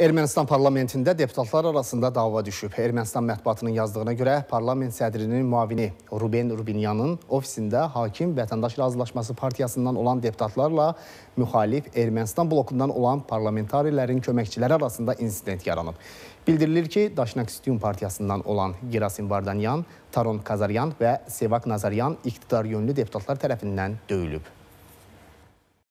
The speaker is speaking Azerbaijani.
Ermənistan parlamentində deputatlar arasında dava düşüb. Ermənistan mətbuatının yazdığına görə parlament sədrinin müavini Ruben Rubinyanın ofisində hakim vətəndaş razılaşması partiyasından olan deputatlarla müxalif Ermənistan blokundan olan parlamentarilərin köməkçiləri arasında insident yaranıb. Bildirilir ki, Daşnaksidium partiyasından olan Gerasim Vardanyan, Taron Kazaryan və Sevak Nazaryan iqtidar yönlü deputatlar tərəfindən döyülüb.